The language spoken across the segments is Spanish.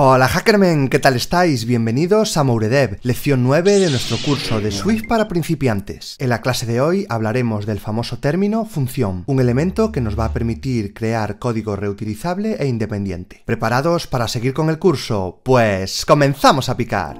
Hola hackermen, ¿qué tal estáis? Bienvenidos a Mouredev, lección 9 de nuestro curso de Swift para principiantes. En la clase de hoy hablaremos del famoso término función, un elemento que nos va a permitir crear código reutilizable e independiente. ¿Preparados para seguir con el curso? Pues comenzamos a picar.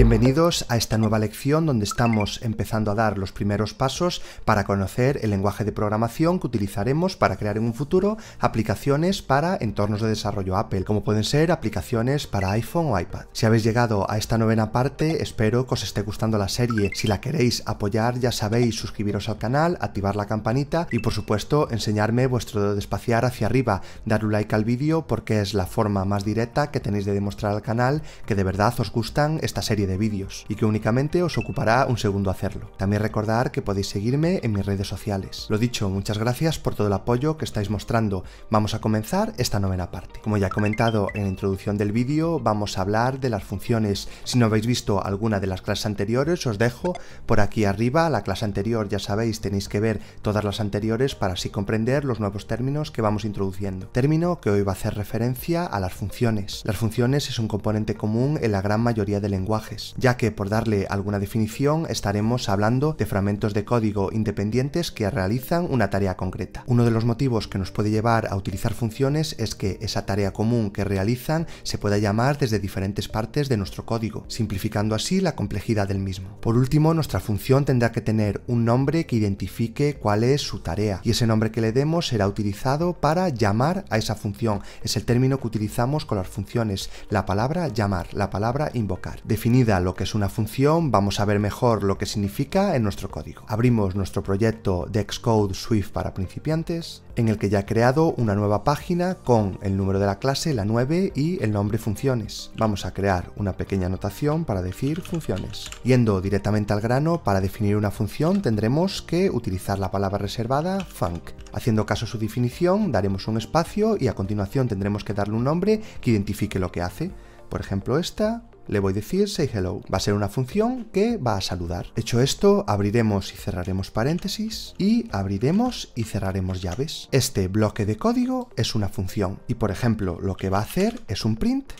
Bienvenidos a esta nueva lección donde estamos empezando a dar los primeros pasos para conocer el lenguaje de programación que utilizaremos para crear en un futuro aplicaciones para entornos de desarrollo Apple, como pueden ser aplicaciones para iPhone o iPad. Si habéis llegado a esta novena parte, espero que os esté gustando la serie. Si la queréis apoyar, ya sabéis, suscribiros al canal, activar la campanita y por supuesto enseñarme vuestro dedo de espaciar hacia arriba, dar un like al vídeo porque es la forma más directa que tenéis de demostrar al canal que de verdad os gustan esta serie de vídeos y que únicamente os ocupará un segundo hacerlo. También recordar que podéis seguirme en mis redes sociales. Lo dicho, muchas gracias por todo el apoyo que estáis mostrando. Vamos a comenzar esta novena parte. Como ya he comentado en la introducción del vídeo, vamos a hablar de las funciones. Si no habéis visto alguna de las clases anteriores, os dejo por aquí arriba la clase anterior. Ya sabéis, tenéis que ver todas las anteriores para así comprender los nuevos términos que vamos introduciendo. Término que hoy va a hacer referencia a las funciones. Las funciones es un componente común en la gran mayoría de lenguajes ya que por darle alguna definición estaremos hablando de fragmentos de código independientes que realizan una tarea concreta. Uno de los motivos que nos puede llevar a utilizar funciones es que esa tarea común que realizan se pueda llamar desde diferentes partes de nuestro código, simplificando así la complejidad del mismo. Por último, nuestra función tendrá que tener un nombre que identifique cuál es su tarea y ese nombre que le demos será utilizado para llamar a esa función. Es el término que utilizamos con las funciones, la palabra llamar, la palabra invocar. Definida lo que es una función, vamos a ver mejor lo que significa en nuestro código. Abrimos nuestro proyecto de Xcode Swift para principiantes, en el que ya he creado una nueva página con el número de la clase, la 9 y el nombre funciones. Vamos a crear una pequeña anotación para decir funciones. Yendo directamente al grano, para definir una función tendremos que utilizar la palabra reservada func. Haciendo caso a su definición, daremos un espacio y a continuación tendremos que darle un nombre que identifique lo que hace. Por ejemplo, esta le voy a decir say hello. Va a ser una función que va a saludar. Hecho esto, abriremos y cerraremos paréntesis y abriremos y cerraremos llaves. Este bloque de código es una función y por ejemplo lo que va a hacer es un print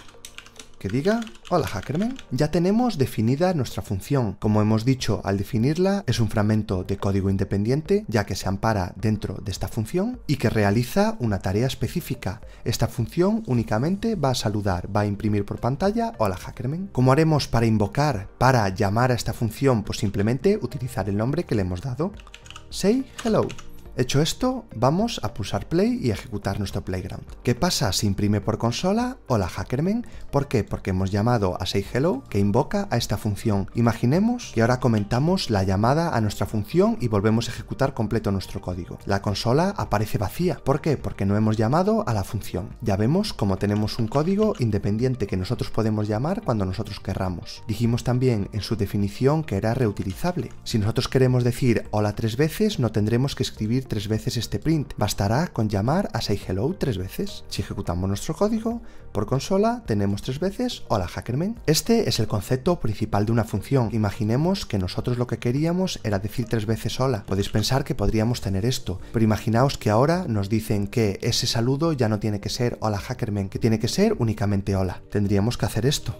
que diga Hola Hackerman. Ya tenemos definida nuestra función. Como hemos dicho, al definirla es un fragmento de código independiente, ya que se ampara dentro de esta función y que realiza una tarea específica. Esta función únicamente va a saludar, va a imprimir por pantalla Hola Hackerman. ¿Cómo haremos para invocar, para llamar a esta función? Pues simplemente utilizar el nombre que le hemos dado. Say hello. Hecho esto, vamos a pulsar play y ejecutar nuestro playground. ¿Qué pasa si imprime por consola? Hola Hackerman. ¿Por qué? Porque hemos llamado a sayHello que invoca a esta función. Imaginemos que ahora comentamos la llamada a nuestra función y volvemos a ejecutar completo nuestro código. La consola aparece vacía. ¿Por qué? Porque no hemos llamado a la función. Ya vemos como tenemos un código independiente que nosotros podemos llamar cuando nosotros querramos. Dijimos también en su definición que era reutilizable. Si nosotros queremos decir hola tres veces, no tendremos que escribir tres veces este print, bastará con llamar a hello tres veces. Si ejecutamos nuestro código, por consola tenemos tres veces hola hackerman. Este es el concepto principal de una función. Imaginemos que nosotros lo que queríamos era decir tres veces hola. Podéis pensar que podríamos tener esto, pero imaginaos que ahora nos dicen que ese saludo ya no tiene que ser hola hackerman, que tiene que ser únicamente hola. Tendríamos que hacer esto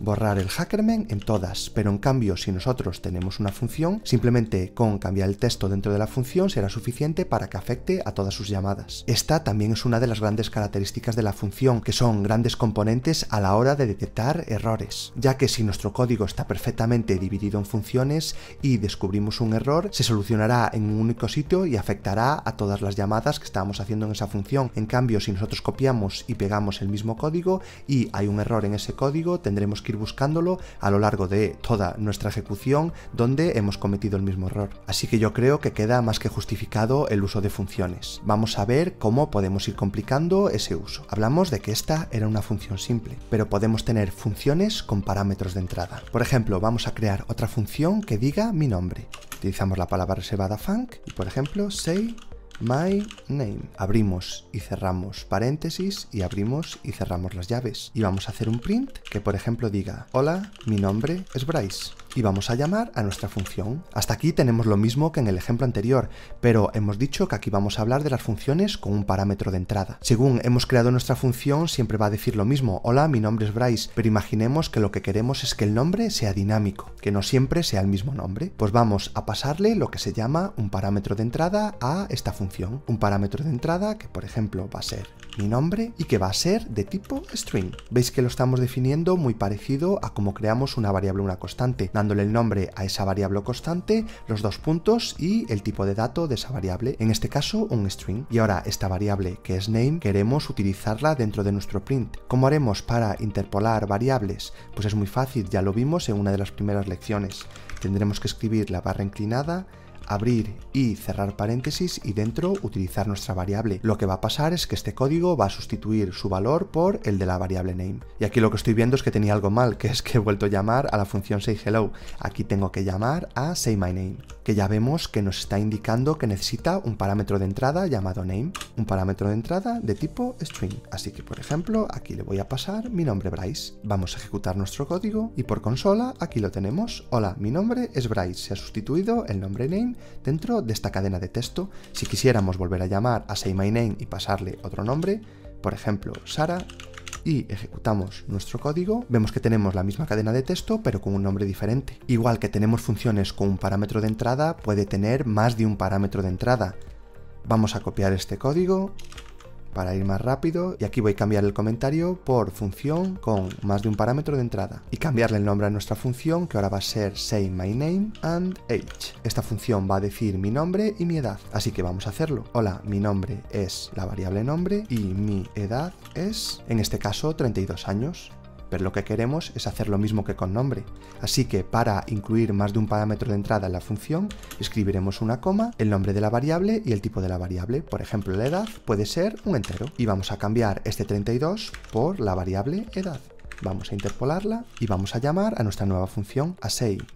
borrar el hackerman en todas, pero en cambio si nosotros tenemos una función, simplemente con cambiar el texto dentro de la función será suficiente para que afecte a todas sus llamadas. Esta también es una de las grandes características de la función, que son grandes componentes a la hora de detectar errores, ya que si nuestro código está perfectamente dividido en funciones y descubrimos un error, se solucionará en un único sitio y afectará a todas las llamadas que estábamos haciendo en esa función. En cambio, si nosotros copiamos y pegamos el mismo código y hay un error en ese código, tendremos que ir buscándolo a lo largo de toda nuestra ejecución donde hemos cometido el mismo error. Así que yo creo que queda más que justificado el uso de funciones. Vamos a ver cómo podemos ir complicando ese uso. Hablamos de que esta era una función simple, pero podemos tener funciones con parámetros de entrada. Por ejemplo, vamos a crear otra función que diga mi nombre. Utilizamos la palabra reservada func y por ejemplo say my name. Abrimos y cerramos paréntesis y abrimos y cerramos las llaves. Y vamos a hacer un print que por ejemplo diga, hola, mi nombre es Bryce y vamos a llamar a nuestra función. Hasta aquí tenemos lo mismo que en el ejemplo anterior, pero hemos dicho que aquí vamos a hablar de las funciones con un parámetro de entrada. Según hemos creado nuestra función, siempre va a decir lo mismo, hola, mi nombre es Bryce, pero imaginemos que lo que queremos es que el nombre sea dinámico, que no siempre sea el mismo nombre. Pues vamos a pasarle lo que se llama un parámetro de entrada a esta función. Un parámetro de entrada que, por ejemplo, va a ser mi nombre y que va a ser de tipo string. Veis que lo estamos definiendo muy parecido a cómo creamos una variable una constante, dándole el nombre a esa variable constante, los dos puntos y el tipo de dato de esa variable, en este caso un string. Y ahora esta variable que es name queremos utilizarla dentro de nuestro print. ¿Cómo haremos para interpolar variables? Pues es muy fácil, ya lo vimos en una de las primeras lecciones. Tendremos que escribir la barra inclinada abrir y cerrar paréntesis y dentro utilizar nuestra variable. Lo que va a pasar es que este código va a sustituir su valor por el de la variable name. Y aquí lo que estoy viendo es que tenía algo mal, que es que he vuelto a llamar a la función hello Aquí tengo que llamar a say my name que ya vemos que nos está indicando que necesita un parámetro de entrada llamado name, un parámetro de entrada de tipo string. Así que, por ejemplo, aquí le voy a pasar mi nombre Bryce. Vamos a ejecutar nuestro código y por consola aquí lo tenemos. Hola, mi nombre es Bryce. Se ha sustituido el nombre name Dentro de esta cadena de texto, si quisiéramos volver a llamar a Say y pasarle otro nombre, por ejemplo, Sara, y ejecutamos nuestro código, vemos que tenemos la misma cadena de texto pero con un nombre diferente. Igual que tenemos funciones con un parámetro de entrada, puede tener más de un parámetro de entrada. Vamos a copiar este código, para ir más rápido y aquí voy a cambiar el comentario por función con más de un parámetro de entrada y cambiarle el nombre a nuestra función que ahora va a ser say my name and age. Esta función va a decir mi nombre y mi edad, así que vamos a hacerlo. Hola, mi nombre es la variable nombre y mi edad es, en este caso, 32 años pero lo que queremos es hacer lo mismo que con nombre. Así que para incluir más de un parámetro de entrada en la función, escribiremos una coma, el nombre de la variable y el tipo de la variable. Por ejemplo, la edad puede ser un entero. Y vamos a cambiar este 32 por la variable edad. Vamos a interpolarla y vamos a llamar a nuestra nueva función a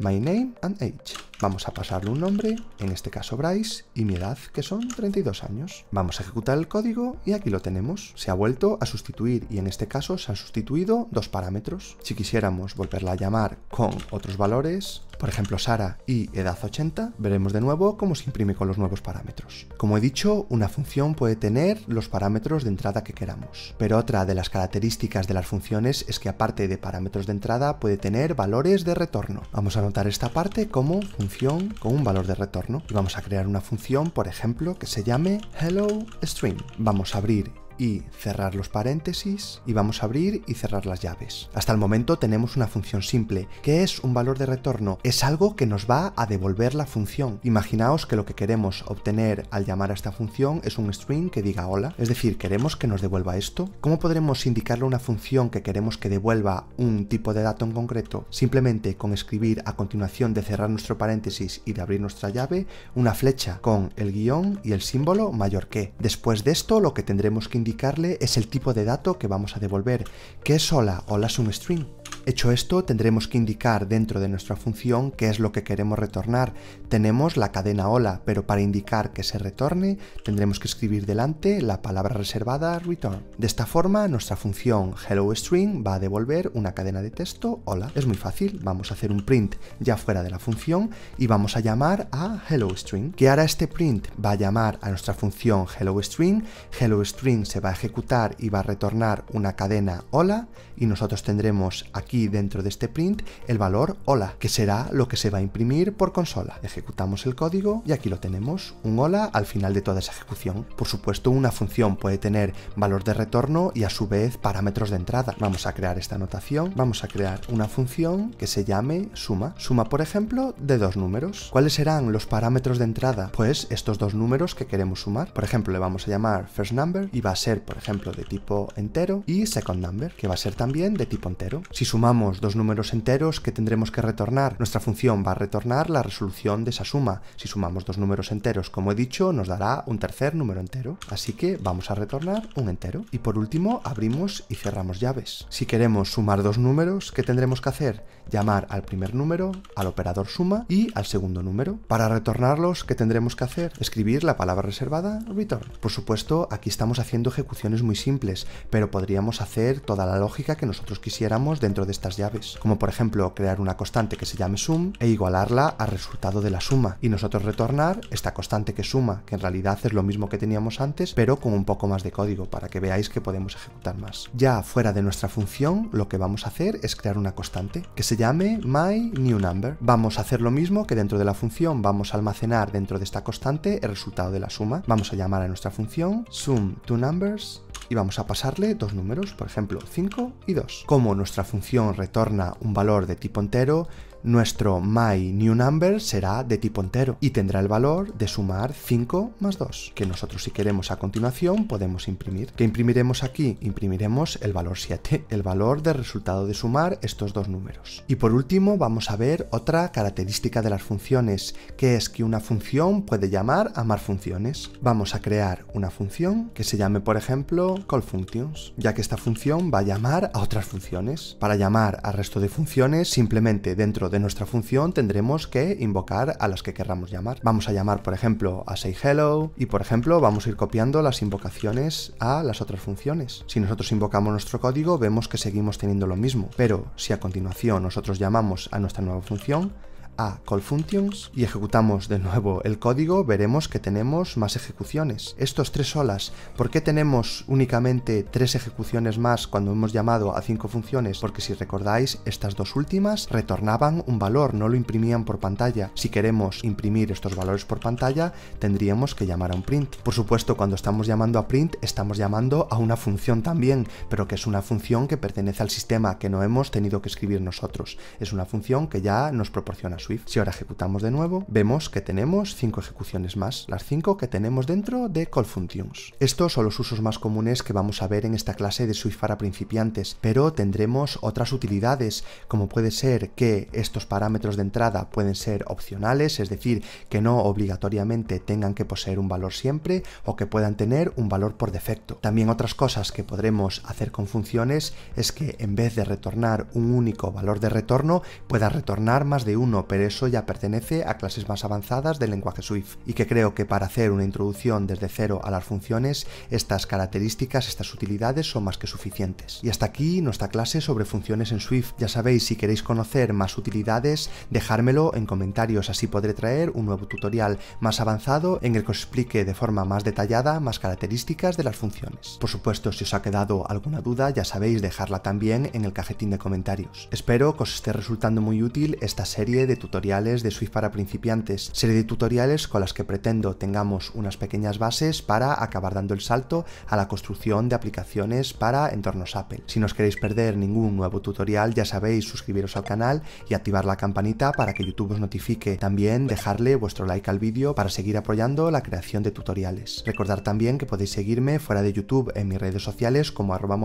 my name and age. Vamos a pasarle un nombre, en este caso Bryce, y mi edad, que son 32 años. Vamos a ejecutar el código y aquí lo tenemos. Se ha vuelto a sustituir y en este caso se han sustituido dos parámetros. Si quisiéramos volverla a llamar con otros valores, por ejemplo Sara y edad 80, veremos de nuevo cómo se imprime con los nuevos parámetros. Como he dicho, una función puede tener los parámetros de entrada que queramos, pero otra de las características de las funciones es que aparte de parámetros de entrada puede tener valores de retorno. Vamos a anotar esta parte como función con un valor de retorno y vamos a crear una función, por ejemplo, que se llame hello string. Vamos a abrir y cerrar los paréntesis y vamos a abrir y cerrar las llaves. Hasta el momento tenemos una función simple, que es un valor de retorno, es algo que nos va a devolver la función. Imaginaos que lo que queremos obtener al llamar a esta función es un string que diga hola, es decir, queremos que nos devuelva esto. ¿Cómo podremos indicarle una función que queremos que devuelva un tipo de dato en concreto? Simplemente con escribir a continuación de cerrar nuestro paréntesis y de abrir nuestra llave una flecha con el guión y el símbolo mayor que. Después de esto lo que tendremos que indicarle es el tipo de dato que vamos a devolver, que es hola, o la string, Hecho esto, tendremos que indicar dentro de nuestra función qué es lo que queremos retornar. Tenemos la cadena hola, pero para indicar que se retorne, tendremos que escribir delante la palabra reservada return. De esta forma, nuestra función helloString va a devolver una cadena de texto hola. Es muy fácil, vamos a hacer un print ya fuera de la función y vamos a llamar a helloString, Que ahora este print? Va a llamar a nuestra función helloString helloString se va a ejecutar y va a retornar una cadena hola y nosotros tendremos aquí dentro de este print el valor hola, que será lo que se va a imprimir por consola. Ejecutamos el código y aquí lo tenemos, un hola al final de toda esa ejecución. Por supuesto, una función puede tener valor de retorno y a su vez parámetros de entrada. Vamos a crear esta anotación, vamos a crear una función que se llame suma. Suma, por ejemplo, de dos números. ¿Cuáles serán los parámetros de entrada? Pues estos dos números que queremos sumar. Por ejemplo, le vamos a llamar first number y va a ser, por ejemplo, de tipo entero y second number, que va a ser también de tipo entero. Si sumamos sumamos dos números enteros que tendremos que retornar. Nuestra función va a retornar la resolución de esa suma. Si sumamos dos números enteros, como he dicho, nos dará un tercer número entero. Así que vamos a retornar un entero. Y por último, abrimos y cerramos llaves. Si queremos sumar dos números, ¿qué tendremos que hacer? Llamar al primer número, al operador suma y al segundo número. Para retornarlos, ¿qué tendremos que hacer? Escribir la palabra reservada return. Por supuesto, aquí estamos haciendo ejecuciones muy simples, pero podríamos hacer toda la lógica que nosotros quisiéramos dentro de estas llaves, como por ejemplo crear una constante que se llame sum e igualarla al resultado de la suma y nosotros retornar esta constante que suma, que en realidad es lo mismo que teníamos antes, pero con un poco más de código para que veáis que podemos ejecutar más. Ya fuera de nuestra función, lo que vamos a hacer es crear una constante que se llame my new number. Vamos a hacer lo mismo que dentro de la función, vamos a almacenar dentro de esta constante el resultado de la suma. Vamos a llamar a nuestra función sum two numbers y vamos a pasarle dos números, por ejemplo 5 y 2. Como nuestra función retorna un valor de tipo entero, nuestro my new number será de tipo entero y tendrá el valor de sumar 5 más 2, que nosotros si queremos a continuación podemos imprimir. ¿Qué imprimiremos aquí? Imprimiremos el valor 7, el valor del resultado de sumar estos dos números. Y por último vamos a ver otra característica de las funciones, que es que una función puede llamar a más funciones. Vamos a crear una función que se llame por ejemplo call functions, ya que esta función va a llamar a otras funciones. Para llamar al resto de funciones simplemente dentro de nuestra función tendremos que invocar a las que querramos llamar. Vamos a llamar, por ejemplo, a say hello y, por ejemplo, vamos a ir copiando las invocaciones a las otras funciones. Si nosotros invocamos nuestro código, vemos que seguimos teniendo lo mismo, pero si a continuación nosotros llamamos a nuestra nueva función, a call functions y ejecutamos de nuevo el código, veremos que tenemos más ejecuciones. Estos tres solas, ¿por qué tenemos únicamente tres ejecuciones más cuando hemos llamado a cinco funciones? Porque si recordáis, estas dos últimas retornaban un valor, no lo imprimían por pantalla. Si queremos imprimir estos valores por pantalla, tendríamos que llamar a un print. Por supuesto, cuando estamos llamando a print, estamos llamando a una función también, pero que es una función que pertenece al sistema, que no hemos tenido que escribir nosotros. Es una función que ya nos proporciona si ahora ejecutamos de nuevo, vemos que tenemos 5 ejecuciones más, las 5 que tenemos dentro de call functions. Estos son los usos más comunes que vamos a ver en esta clase de Swift para principiantes, pero tendremos otras utilidades, como puede ser que estos parámetros de entrada pueden ser opcionales, es decir, que no obligatoriamente tengan que poseer un valor siempre o que puedan tener un valor por defecto. También otras cosas que podremos hacer con funciones es que en vez de retornar un único valor de retorno, pueda retornar más de uno, eso ya pertenece a clases más avanzadas del lenguaje Swift, y que creo que para hacer una introducción desde cero a las funciones, estas características, estas utilidades son más que suficientes. Y hasta aquí nuestra clase sobre funciones en Swift. Ya sabéis, si queréis conocer más utilidades, dejármelo en comentarios, así podré traer un nuevo tutorial más avanzado en el que os explique de forma más detallada más características de las funciones. Por supuesto, si os ha quedado alguna duda, ya sabéis dejarla también en el cajetín de comentarios. Espero que os esté resultando muy útil esta serie de tutoriales tutoriales de Swift para principiantes, serie de tutoriales con las que pretendo tengamos unas pequeñas bases para acabar dando el salto a la construcción de aplicaciones para entornos Apple. Si no os queréis perder ningún nuevo tutorial, ya sabéis suscribiros al canal y activar la campanita para que YouTube os notifique. También dejarle vuestro like al vídeo para seguir apoyando la creación de tutoriales. Recordar también que podéis seguirme fuera de YouTube en mis redes sociales como arroba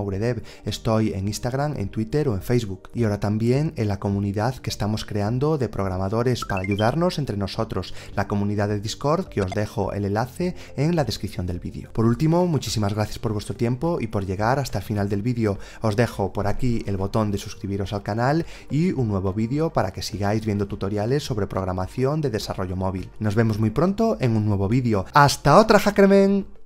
Estoy en Instagram, en Twitter o en Facebook. Y ahora también en la comunidad que estamos creando de programas programadores para ayudarnos entre nosotros, la comunidad de Discord que os dejo el enlace en la descripción del vídeo. Por último, muchísimas gracias por vuestro tiempo y por llegar hasta el final del vídeo. Os dejo por aquí el botón de suscribiros al canal y un nuevo vídeo para que sigáis viendo tutoriales sobre programación de desarrollo móvil. Nos vemos muy pronto en un nuevo vídeo. ¡Hasta otra, Hackerman!